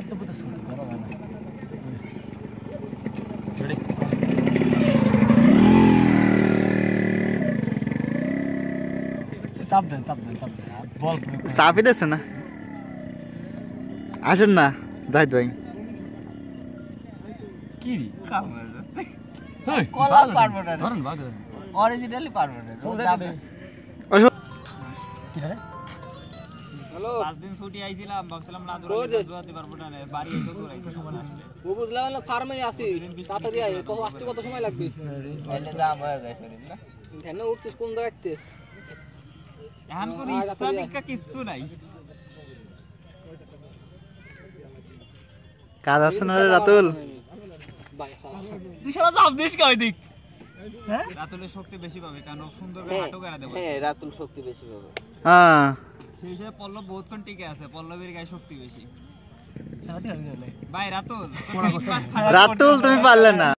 ಅದ್ಭುತ ಸುಂಟು ಪರವಾಗಿಲ್ಲ ಹೇಳಿ साफ जान्छ साफ जान्छ साफ जान्छ साफै त छैन आसन न जाहिद भाइ के अरिजिनली কাজ আছে না রে রাতুল হ্যাঁ? রাতুলের শক্তি বেশি পাবে কারণ সুন্দর হ্যাঁ, হ্যাঁ রাতুল শক্তি বেশি পাবে হ্যাঁ সেই হিসেবে পল্লব বহুতক্ষণ টিকে আছে পল্লবের গায়ে শক্তি বেশি ভাই রাতুল রাতুল তুমি পারলে না